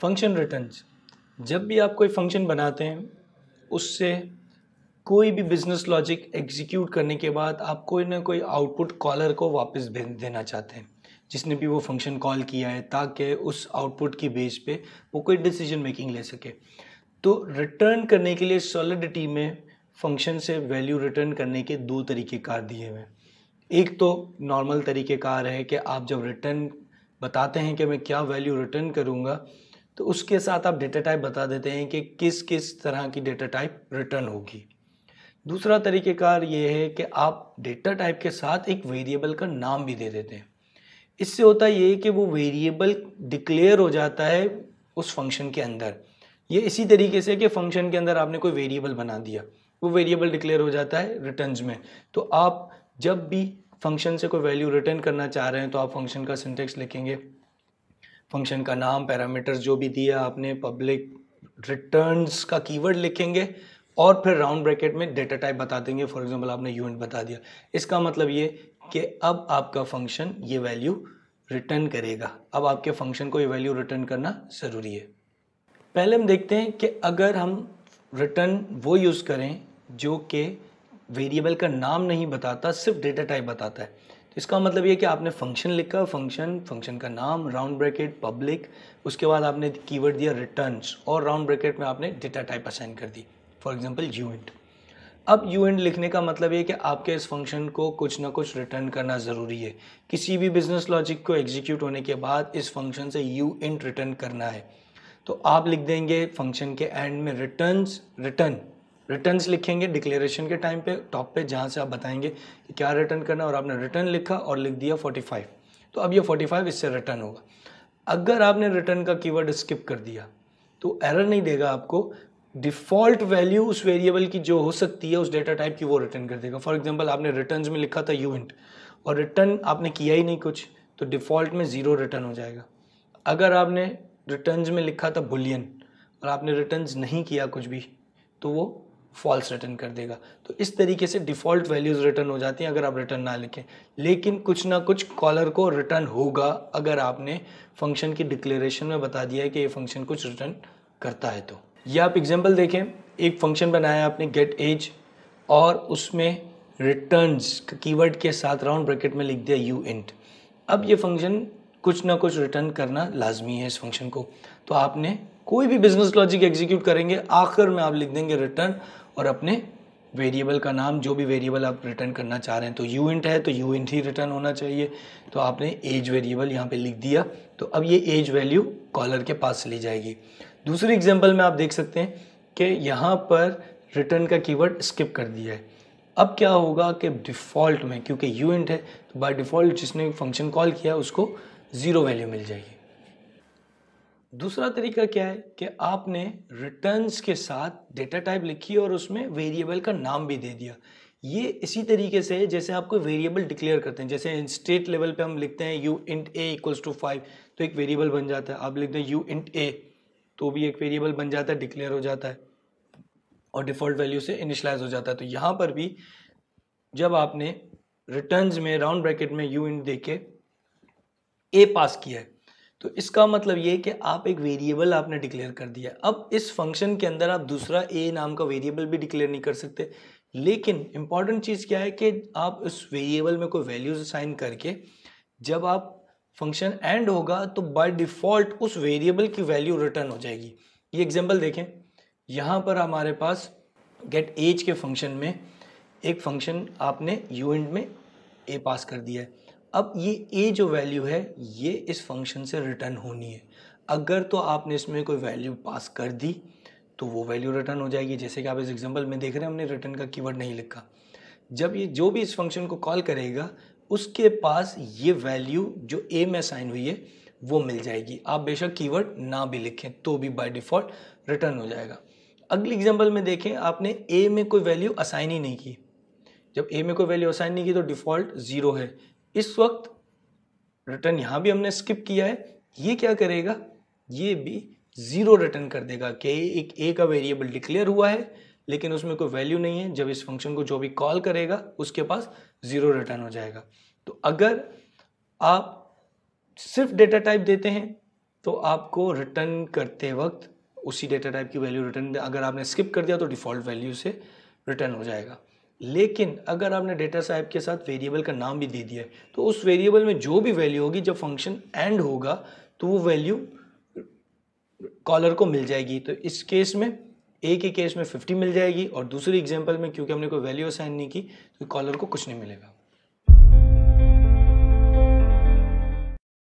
function returns जब भी आप कोई फंक्शन बनाते हैं उससे कोई भी बिजनेस लॉजिक एग्जीक्यूट करने के बाद आप कोई ना कोई आउटपुट कॉलर को वापस भेज देना चाहते हैं जिसने भी वो फंक्शन कॉल किया है ताकि उस आउटपुट की बेस पे वो कोई डिसीजन मेकिंग ले सके तो रिटर्न करने के लिए सॉलिडिटी में फंक्शन से वैल्यू रिटर्न करने के दो तरीक़ेकार दिए हुए एक तो नॉर्मल तरीक़ेकार है कि आप जब रिटर्न बताते हैं कि मैं क्या वैल्यू रिटर्न करूँगा तो उसके साथ आप डेटा टाइप बता देते हैं कि किस किस तरह की डेटा टाइप रिटर्न होगी दूसरा तरीक़ेकार ये है कि आप डेटा टाइप के साथ एक वेरिएबल का नाम भी दे देते हैं इससे होता ये है कि वो वेरिएबल डिक्लेयर हो जाता है उस फंक्शन के अंदर ये इसी तरीके से कि फंक्शन के अंदर आपने कोई वेरिएबल बना दिया वो वेरिएबल डिक्लेयर हो जाता है रिटर्न में तो आप जब भी फंक्शन से कोई वैल्यू रिटर्न करना चाह रहे हैं तो आप फंक्शन का सिंटेक्स लिखेंगे फंक्शन का नाम पैरामीटर्स जो भी दिया आपने पब्लिक रिटर्न्स का कीवर्ड लिखेंगे और फिर राउंड ब्रैकेट में डेटा टाइप बता देंगे फॉर एग्जांपल आपने यूनिट बता दिया इसका मतलब ये कि अब आपका फंक्शन ये वैल्यू रिटर्न करेगा अब आपके फंक्शन को ये वैल्यू रिटर्न करना ज़रूरी है पहले हम देखते हैं कि अगर हम रिटर्न वो यूज़ करें जो कि वेरिएबल का नाम नहीं बताता सिर्फ डेटा टाइप बताता है इसका मतलब ये कि आपने फंक्शन लिखा फंक्शन फंक्शन का नाम राउंड ब्रैकेट पब्लिक उसके बाद आपने कीवर्ड दिया रिटर्न और राउंड ब्रैकेट में आपने डेटा टाइप असाइन कर दी फॉर एग्जाम्पल एंड अब यू एंड लिखने का मतलब ये कि आपके इस फंक्शन को कुछ ना कुछ रिटर्न करना ज़रूरी है किसी भी बिजनेस लॉजिक को एग्जीक्यूट होने के बाद इस फंक्शन से यू एंड रिटर्न करना है तो आप लिख देंगे फंक्शन के एंड में रिटर्न रिटर्न रिटर्न्स लिखेंगे डिक्लेरेशन के टाइम पे टॉप पे जहाँ से आप बताएंगे कि क्या रिटर्न करना है और आपने रिटर्न लिखा और लिख दिया 45 तो अब ये 45 इससे रिटर्न होगा अगर आपने रिटर्न का कीवर्ड स्किप कर दिया तो एरर नहीं देगा आपको डिफ़ॉल्ट वैल्यू उस वेरिएबल की जो हो सकती है उस डेटा टाइप की वो रिटर्न कर देगा फॉर एग्जाम्पल आपने रिटर्न में लिखा था यूनिट और रिटर्न आपने किया ही नहीं कुछ तो डिफ़ॉल्ट में ज़ीरो रिटर्न हो जाएगा अगर आपने रिटर्न में लिखा था बुलियन और आपने रिटर्न नहीं किया कुछ भी तो वो फॉल्स रिटर्न कर देगा तो इस तरीके से डिफ़ॉल्ट वैल्यूज़ रिटर्न हो जाती हैं अगर आप रिटर्न ना लिखें लेकिन कुछ ना कुछ कॉलर को रिटर्न होगा अगर आपने फंक्शन की डिक्लेरेशन में बता दिया है कि ये फंक्शन कुछ रिटर्न करता है तो या आप एग्जाम्पल देखें एक फंक्शन बनाया आपने गेट एज और उसमें रिटर्न्स कीवर्ड के साथ राउंड ब्रैकेट में लिख दिया यू इंट अब ये फंक्शन कुछ ना कुछ रिटर्न करना लाजमी है इस फंक्शन को तो आपने कोई भी बिजनेस लॉजिक एग्जीक्यूट करेंगे आखिर में आप लिख देंगे रिटर्न और अपने वेरिएबल का नाम जो भी वेरिएबल आप रिटर्न करना चाह रहे हैं तो यू इंट है तो यू इंट ही रिटर्न होना चाहिए तो आपने एज वेरिएबल यहाँ पे लिख दिया तो अब ये एज वैल्यू कॉलर के पास चली जाएगी दूसरी एग्जाम्पल में आप देख सकते हैं कि यहाँ पर रिटर्न का कीवर्ड स्किप कर दिया है अब क्या होगा कि डिफ़ॉल्ट में क्योंकि यू इंट है तो बाई डिफ़ॉल्ट जिसने फंक्शन कॉल किया उसको ज़ीरो वैल्यू मिल जाएगी दूसरा तरीका क्या है कि आपने रिटर्न्स के साथ डेटा टाइप लिखी और उसमें वेरिएबल का नाम भी दे दिया ये इसी तरीके से जैसे आपको वेरिएबल डिक्लेयर करते हैं जैसे स्टेट लेवल पे हम लिखते हैं U int A equals to five तो एक वेरिएबल बन जाता है आप लिखते हैं यू इंट ए तो भी एक वेरिएबल बन जाता है डिक्लेयर हो जाता है और डिफ़ॉल्ट वैल्यू से इनिशलाइज हो जाता है तो यहाँ पर भी जब आपने रिटर्न्स में राउंड ब्रैकेट में यू इंट दे के ए पास किया है तो इसका मतलब ये कि आप एक वेरिएबल आपने डिक्लेयर कर दिया अब इस फंक्शन के अंदर आप दूसरा ए नाम का वेरिएबल भी डिक्लेयर नहीं कर सकते लेकिन इंपॉर्टेंट चीज़ क्या है कि आप उस वेरिएबल में कोई वैल्यूज असाइन करके जब आप फंक्शन एंड होगा तो बाय डिफ़ॉल्ट उस वेरिएबल की वैल्यू रिटर्न हो जाएगी ये एग्जाम्पल देखें यहाँ पर हमारे पास गेट एज के फंक्शन में एक फंक्शन आपने यू एंड में ए पास कर दिया है अब ये ए जो वैल्यू है ये इस फंक्शन से रिटर्न होनी है अगर तो आपने इसमें कोई वैल्यू पास कर दी तो वो वैल्यू रिटर्न हो जाएगी जैसे कि आप इस एग्जांपल में देख रहे हैं हमने रिटर्न का कीवर्ड नहीं लिखा जब ये जो भी इस फंक्शन को कॉल करेगा उसके पास ये वैल्यू जो ए में साइन हुई है वो मिल जाएगी आप बेशक कीवर्ड ना भी लिखें तो भी बाय डिफ़ॉल्ट रिटर्न हो जाएगा अगली एग्जाम्पल में देखें आपने ए में कोई वैल्यू असाइन ही नहीं की जब ए में कोई वैल्यू असाइन नहीं की तो डिफ़ॉल्ट ज़ीरो है इस वक्त रिटर्न यहाँ भी हमने स्किप किया है ये क्या करेगा ये भी ज़ीरो रिटर्न कर देगा कि एक ए का वेरिएबल डिक्लेयर हुआ है लेकिन उसमें कोई वैल्यू नहीं है जब इस फंक्शन को जो भी कॉल करेगा उसके पास ज़ीरो रिटर्न हो जाएगा तो अगर आप सिर्फ डेटा टाइप देते हैं तो आपको रिटर्न करते वक्त उसी डेटा टाइप की वैल्यू रिटर्न अगर आपने स्किप कर दिया तो डिफ़ॉल्ट वैल्यू से रिटर्न हो जाएगा लेकिन अगर आपने डेटा साहब के साथ वेरिएबल का नाम भी दे दिया है तो उस वेरिएबल में जो भी वैल्यू होगी जब फंक्शन एंड होगा तो वो वैल्यू कॉलर को मिल जाएगी तो इस केस में एक ही केस में 50 मिल जाएगी और दूसरी एग्जांपल में क्योंकि हमने कोई वैल्यू असाइन नहीं की तो कॉलर को कुछ नहीं मिलेगा